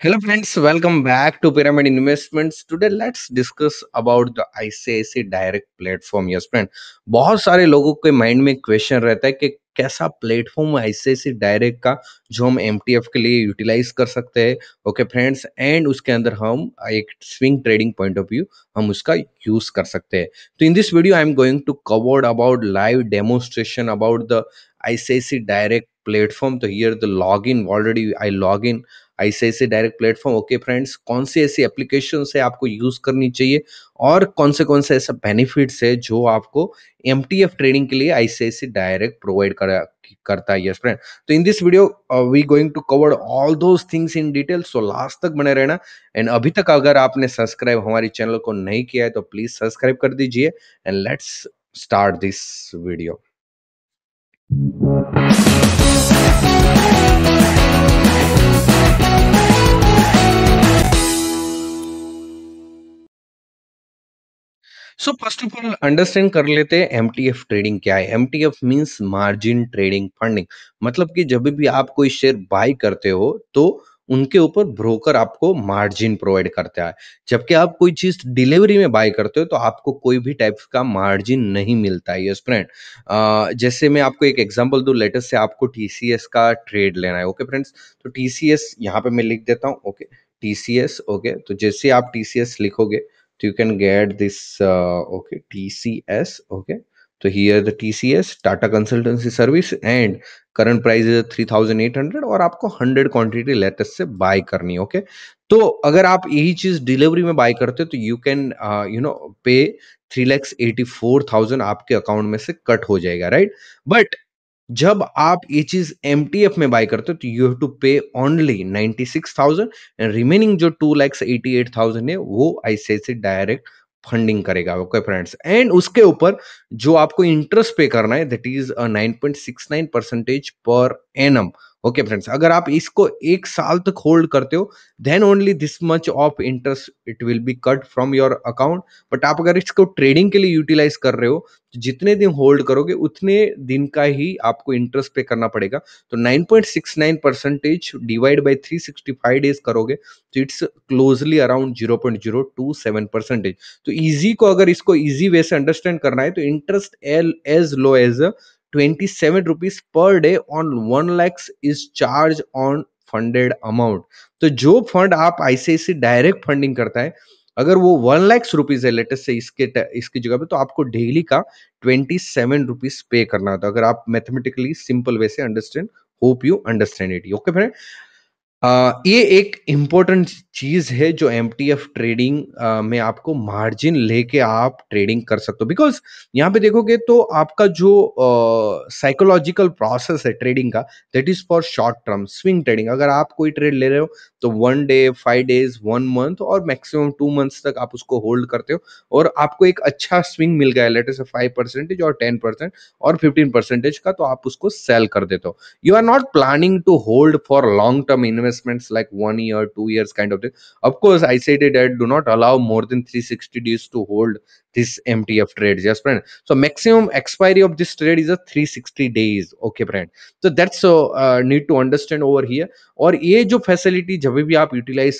Hello friends, welcome back to Pyramid Investments. Today let's discuss about the ICICI Direct platform. Yes friend, बहुत सारे लोगों के mind में question रहता है कि कैसा प्लेटफॉर्म आईसीआईसी डायरेक्ट का जो हम एम के लिए यूटिलाइज कर सकते हैं ओके फ्रेंड्स एंड उसके अंदर हम एक swing trading point of view हम उसका यूज कर सकते हैं तो in this video I am going to cover about live demonstration about the ICICI Direct तो here the log in already I log in ICICI Direct platform okay friends कौन सी ऐसी एप्लीकेशन है आपको यूज करनी चाहिए और कौन से कौन से ऐसे बेनिफिट्स है जो आपको एम ट्रेडिंग के लिए आईसीआईसी डायरेक्ट प्रोवाइड करा करता है यस फ्रेंड तो in this video we going to cover all those things in detail so last तक बने रहना एंड अभी तक अगर आपने सब्सक्राइब हमारे चैनल को नहीं किया है तो प्लीज सब्सक्राइब कर दीजिए and let's start this video so first of all understand कर लेते हैं एमटीएफ ट्रेडिंग क्या है MTF means margin trading funding मतलब कि जब भी आप कोई शेयर बाय करते हो तो उनके ऊपर ब्रोकर आपको मार्जिन प्रोवाइड करता है जबकि आप कोई चीज डिलीवरी में बाय करते हो तो आपको कोई भी टाइप का मार्जिन नहीं मिलता है यस फ्रेंड जैसे मैं आपको एक एग्जांपल दू लेटेस्ट से आपको टीसीएस का ट्रेड लेना है ओके फ्रेंड्स तो टीसीएस यहाँ पे मैं लिख देता हूँ ओके टीसीएस ओके तो जैसे आप टीसीएस लिखोगे So तो you can get this, uh, okay, TCS, okay. So here the TCS, Tata Consultancy Service and current price is three thousand eight hundred और आपको हंड्रेड क्वांटिटी लेटेस्ट से buy करनी है ओके तो अगर आप यही चीज डिलीवरी में बाय करते हो तो you can you know pay three lakhs eighty four thousand आपके अकाउंट में से कट हो जाएगा राइट right? बट जब आप ये चीज एम में बाय करते हो तो you have to pay only 96,000 and remaining जो two lakhs eighty eight thousand है वो आईसीआईसी डायरेक्ट फंडिंग करेगा ओके फ्रेंड्स एंड उसके ऊपर जो आपको इंटरेस्ट पे करना है that is nine point six nine percentage पर एम ओके फ्रेंड्स अगर आप इसको एक साल तक होल्ड करते हो then only this much of interest it will be cut from your account but आप अगर इसको ट्रेडिंग के लिए यूटिलाइज कर रहे हो तो जितने दिन होल्ड करोगे उतने दिन का ही आपको इंटरेस्ट पे करना पड़ेगा तो 9.69 परसेंटेज डिवाइड बाय 365 डेज करोगे तो इट्स क्लोजली अराउंड 0.027 परसेंटेज तो ईजी को अगर इसको ईजी वे से अंडरस्टैंड करना है तो interest as as low as twenty seven rupees per day on one lakhs is charge on funded amount तो जो फंड आप आईसीआईसी डायरेक्ट फंडिंग करता है अगर वो वन लैक्स रुपीज है लेटेस्ट से इसके इसकी जगह पे तो आपको डेली का ट्वेंटी सेवन रुपीज पे करना होता है अगर आप मैथमेटिकली सिंपल वे से understand hope you understand it okay friend ये एक इम्पोर्टेंट चीज़ है जो एम टी एफ ट्रेडिंग में आपको मार्जिन लेके आप ट्रेडिंग कर सकते हो बिकॉज़ यहाँ पे देखोगे तो आपका जो साइकोलॉजिकल प्रोसेस है ट्रेडिंग का that is for short term swing trading अगर आप कोई ट्रेड ले रहे हो तो one day, five days, one month और मैक्सिमम टू मंथ्स तक आप उसको होल्ड करते हो और आपको एक अच्छा स्विंग मिल गया है से फाइव परसेंटेज और टेन परसेंट और फिफ्टीन परसेंटेज का तो आप उसको सेल कर देते हो। You are not planning to hold for long term invest investments like one year two years kind of thing of course i said it I do not allow more than 360 days to hold this mtf trade yes friend so maximum expiry of this trade is a 360 days okay friend so that's so uh, uh, need to understand over here Or age of facility, जब भी आप utilise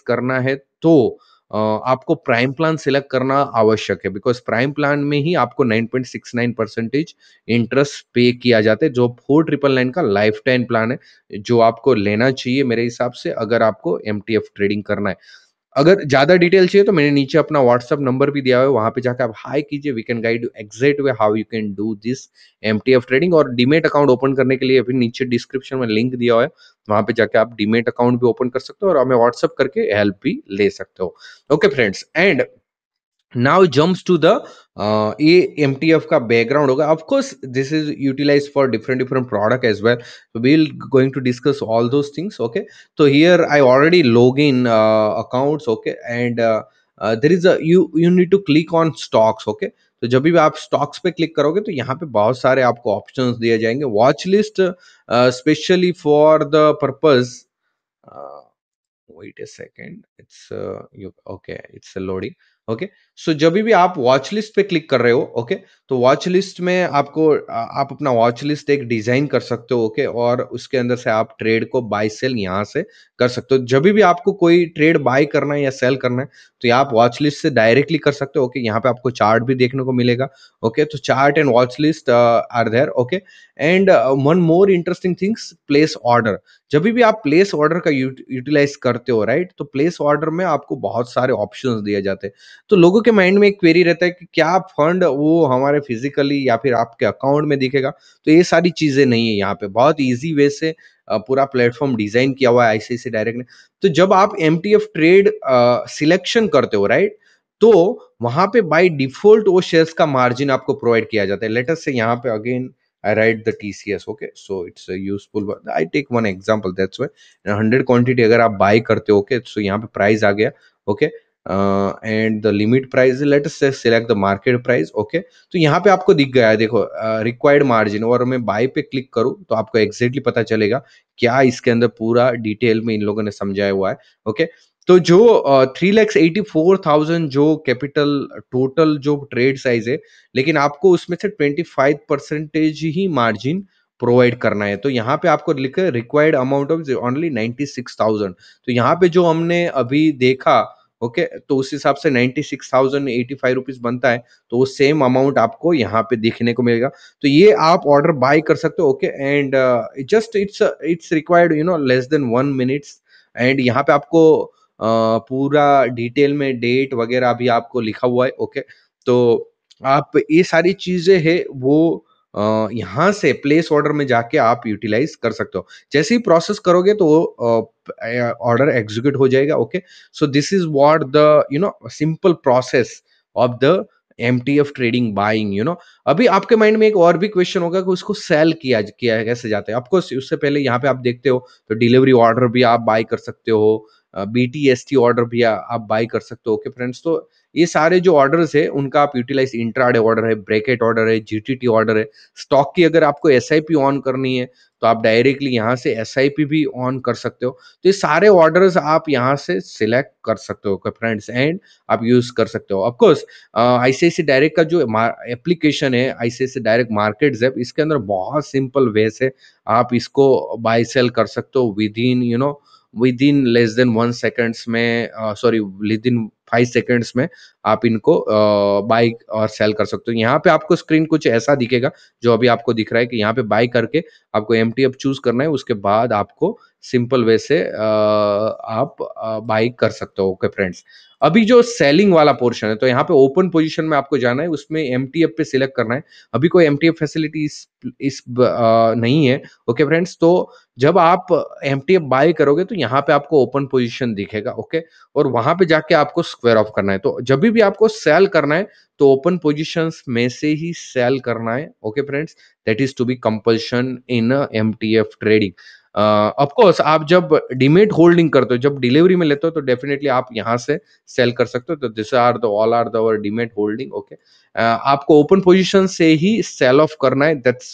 आपको prime plan select करना आवश्यक है because prime plan में ही आपको 9.69 percentage interest पे किया जाता है जो फोर ट्रिपल नाइन का लाइफ टाइम प्लान है जो आपको लेना चाहिए मेरे हिसाब से अगर आपको एम ट्रेडिंग करना है अगर ज़्यादा डिटेल चाहिए तो मैंने नीचे अपना व्हाट्सअप नंबर भी दिया हुआ है वहाँ पे जाकर आप हाई कीजिए we can guide you exact way how you can do this M trading और डीमेट अकाउंट ओपन करने के लिए अभी नीचे डिस्क्रिप्शन में लिंक दिया हुआ है वहां पे जाके आप डीमेट अकाउंट भी ओपन कर सकते हो और हमें व्हाट्सअप करके हेल्प भी ले सकते हो okay friends and now it jumps to the uh, amtf ka background Okay, of course this is utilized for different different product as well so we'll going to discuss all those things okay so here i already log in uh, accounts okay and uh, uh, there is a you you need to click on stocks okay तो जब भी आप stocks पे click करोगे तो यहाँ पे बहुत सारे आपको ऑप्शंस दिए जाएंगे watch list specially for the purpose wait a second it's okay it's loading okay so जब भी आप वॉच लिस्ट पे क्लिक कर रहे हो ओके तो वॉच लिस्ट में आपको आप अपना वॉच लिस्ट एक डिजाइन कर सकते हो ओके और उसके अंदर से आप ट्रेड को बाय सेल यहाँ से कर सकते हो जब भी आपको कोई ट्रेड बाय करना है या सेल करना है तो आप वॉच लिस्ट से डायरेक्टली कर सकते हो ओके यहाँ पे आपको चार्ट भी देखने को मिलेगा ओके तो chart and watch list are there okay and one more interesting things place order जब भी आप प्लेस ऑर्डर का यूटिलाइज करते हो राइट तो प्लेस ऑर्डर में आपको बहुत सारे ऑप्शन दिए जाते हैं तो लोगों के माइंड में एक क्वेरी रहता है कि क्या फंड वो हमारे फिजिकली या फिर आपके अकाउंट में दिखेगा तो ये सारी चीज़ें नहीं है यहाँ पे बहुत ईजी वे से पूरा प्लेटफॉर्म डिजाइन किया हुआ है आईसीआईसी डायरेक्ट ने तो जब आप एम ट्रेड सिलेक्शन करते हो राइट तो वहां पे बाय डिफॉल्ट वो शेयर्स का मार्जिन आपको प्रोवाइड किया जाता है लेटेस्ट से यहाँ पे again I write the TCS. Okay, so it's a useful. One. I take one example. That's why 100 quantity अगर आप buy करते हो okay, so यहाँ पे price आ गया okay. uh, and the limit price let us select the market price okay तो यहाँ पे आपको दिख गया है देखो रिक्वायर्ड uh, मार्जिन और मैं बाय पे क्लिक करूँ तो आपको एग्जैक्टली पता चलेगा क्या इसके अंदर पूरा डिटेल में इन लोगों ने समझाया हुआ है ओके okay? तो जो three lakhs eighty four thousand जो कैपिटल टोटल जो ट्रेड साइज है लेकिन आपको उसमें से ट्वेंटी फाइव परसेंटेज ही मार्जिन प्रोवाइड करना है तो यहाँ पे आपको है required amount of only ninety six thousand तो यहाँ पे जो हमने अभी देखा ओके तो उस हिसाब से ninety six thousand eighty five rupees बनता है तो वो सेम अमाउंट आपको यहाँ पे देखने को मिलेगा तो ये आप ऑर्डर बाय कर सकते हो okay and just it's it's required you know less than one minutes एंड यहाँ पे आपको uh, पूरा डिटेल में डेट वगैरह भी आपको लिखा हुआ है ओके तो आप ये सारी चीज़ें है वो अ, यहाँ से प्लेस ऑर्डर में जाके आप यूटिलाइज़ कर सकते हो। जैसे ही प्रोसेस करोगे तो ऑर्डर एग्ज़ीक्यूट हो जाएगा, okay. So this is what the you know simple process of the M T F trading buying you know. अभी आपके माइंड में एक और भी क्वेश्चन होगा कि उसको सेल किया किया कैसे जाता है? ऑफ उससे पहले यहाँ पे आप देखते हो तो डिलीवरी ऑर्डर भी आप बाई कर सकते हो। B T S T order भी आप बाई कर सकते हो, ओके फ्रेंड्स। तो ये सारे जो ऑर्डर्स है उनका आप यूटिलाइज इंट्राडे ऑर्डर है ब्रेकेट ऑर्डर है जीटीटी ऑर्डर है स्टॉक की अगर आपको एस ऑन करनी है तो आप डायरेक्टली यहाँ से एस भी ऑन कर सकते हो तो ये सारे ऑर्डर्स आप यहाँ से सिलेक्ट कर सकते हो फ्रेंड्स एंड आप यूज कर सकते हो ऑफकोर्स आईसीआईसी डायरेक्ट का जो एप्लीकेशन है आईसीआईसी डायरेक्ट मार्केट है इसके अंदर बहुत सिंपल वे से आप इसको बाय सेल कर सकते हो within you know within less than one seconds में sorry within five seconds में आप इनको बाई और सेल कर सकते हो यहाँ पे आपको स्क्रीन कुछ ऐसा दिखेगा जो अभी आपको दिख रहा है कि यहाँ पे बाई करके आपको एम चूज करना है उसके बाद आपको सिंपल वे से आप बाई कर सकते हो ओके फ्रेंड्स अभी जो सेलिंग वाला पोर्शन है तो यहाँ पे ओपन पोजीशन में आपको जाना है उसमें एम पे सिलेक्ट करना है अभी कोई एम फैसिलिटी इस इस आ, नहीं है ओके फ्रेंड्स तो जब आप एम बाय करोगे तो यहाँ पे आपको ओपन पोजीशन दिखेगा ओके और वहां पे जाके आपको स्क्वायर ऑफ करना है तो जब भी आपको सेल करना है तो ओपन पोजिशन में से ही सेल करना है okay friends that is to be compulsion in M trading of course आप जब डिमेट होल्डिंग करते हो जब डिलीवरी में लेते हो तो डेफिनेटली आप यहाँ से सेल कर सकते हो तो this are the all are their demat holding okay आपको ओपन पोजिशन से ही सेल ऑफ करना है that's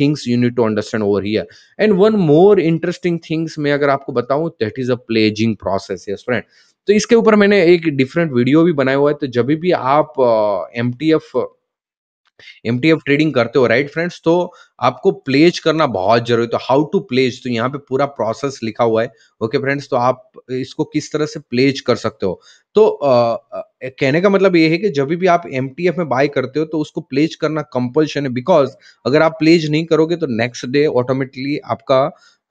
things you need to understand over here and one more interesting things मैं अगर आपको बताऊं that is a pledging process yes friend तो इसके ऊपर मैंने एक डिफरेंट वीडियो भी बनाया हुआ है तो जब भी आप M T F M trading करते हो राइट फ्रेंड्स तो आपको प्लेज करना बहुत जरूरी तो हाउ टू प्लेज तो यहाँ पे पूरा प्रोसेस लिखा हुआ है ओके फ्रेंड्स तो आप इसको किस तरह से प्लेज कर सकते हो तो आ, कहने का मतलब ये है कि जब भी आप एम में बाय करते हो तो उसको प्लेज करना कंपल्शन है बिकॉज अगर आप प्लेज नहीं करोगे तो नेक्स्ट डे ऑटोमेटिकली आपका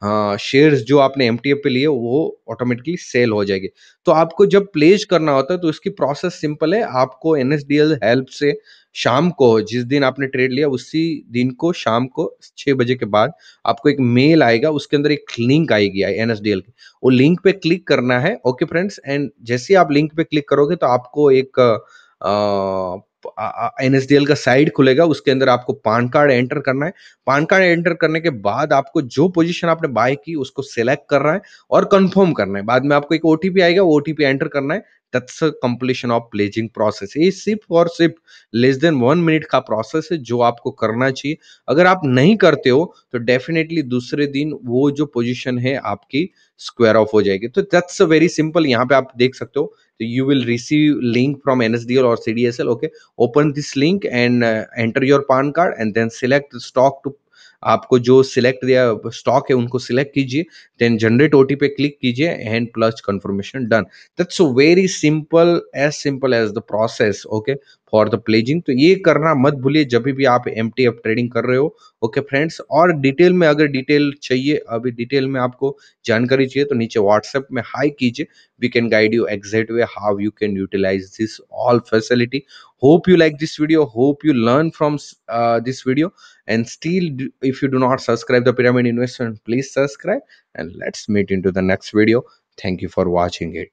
शेयर्स हाँ, जो आपने एम पे लिए वो ऑटोमेटिकली सेल हो जाएगी तो आपको जब प्लेज करना होता है तो इसकी प्रोसेस सिंपल है आपको एन हेल्प से शाम को जिस दिन आपने ट्रेड लिया उसी दिन को शाम को छः बजे के बाद आपको एक मेल आएगा उसके अंदर एक लिंक आएगी एन एस डी एल की वो लिंक पे क्लिक करना है ओके फ्रेंड्स एंड जैसे आप लिंक पे क्लिक करोगे तो आपको एक एन का साइड खुलेगा उसके अंदर आपको पान कार्ड एंटर करना है पान कार्ड एंटर करने के बाद आपको जो पोजीशन आपने बाय की उसको सिलेक्ट करना है और कंफर्म करना है बाद में आपको एक ओटीपी आएगा ओटीपी एंटर करना है that's completion of pledging process ये सिर्फ और सिर्फ लेस देन वन मिनट का प्रोसेस है जो आपको करना चाहिए अगर आप नहीं करते हो तो डेफिनेटली दूसरे दिन वो जो पोजिशन है आपकी स्क्वायर ऑफ हो जाएगी तो दैट्स वेरी सिंपल यहाँ पे आप देख सकते हो तो you will receive link from N S D और C D S L okay open this link and enter your PAN card and then select stock to आपको जो सिलेक्ट दिया स्टॉक है उनको सिलेक्ट कीजिए देन जनरेट ओटी पे click कीजिए and plus confirmation done that's very simple as simple as the process okay for the pledging तो ये करना मत भूलिए जब भी आप एम टी एफ ट्रेडिंग कर रहे हो ओके फ्रेंड्स और डिटेल में अगर डिटेल चाहिए अभी डिटेल में आपको जानकारी चाहिए तो नीचे व्हाट्सएप में हाई कीजिए we can guide you exact way how you can utilize this all facility hope you like this video hope you learn from this video and still if you do not subscribe the pyramid investment please subscribe and let's meet in to the next video thank you for watching it